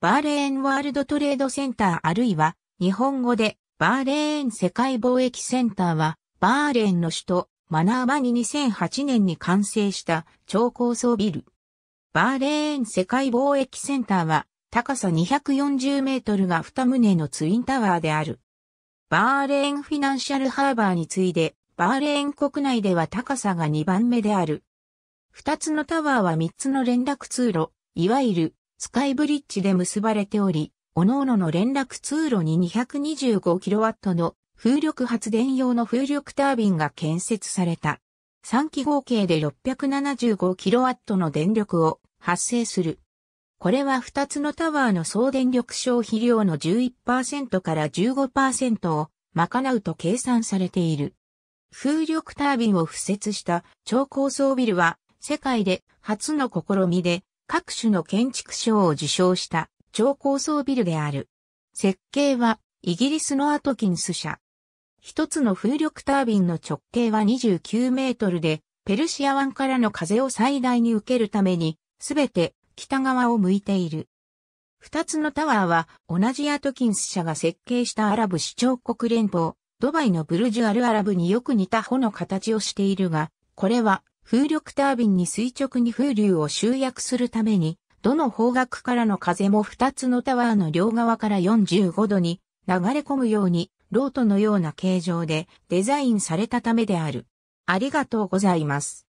バーレーンワールドトレードセンターあるいは日本語でバーレーン世界貿易センターはバーレーンの首都マナーバに2008年に完成した超高層ビル。バーレーン世界貿易センターは高さ240メートルが2棟のツインタワーである。バーレーンフィナンシャルハーバーに次いでバーレーン国内では高さが2番目である。2つのタワーは3つの連絡通路、いわゆるスカイブリッジで結ばれており、各々の連絡通路に 225kW の風力発電用の風力タービンが建設された。3期合計で 675kW の電力を発生する。これは2つのタワーの総電力消費量の11%から15%を賄うと計算されている。風力タービンを付設した超高層ビルは世界で初の試みで各種の建築賞を受賞した超高層ビルである。設計はイギリスのアトキンス社。一つの風力タービンの直径は29メートルで、ペルシア湾からの風を最大に受けるために、すべて北側を向いている。二つのタワーは同じアトキンス社が設計したアラブ首長国連邦、ドバイのブルジュアルアラブによく似た穂の形をしているが、これは風力タービンに垂直に風流を集約するために、どの方角からの風も2つのタワーの両側から45度に流れ込むように、ロートのような形状でデザインされたためである。ありがとうございます。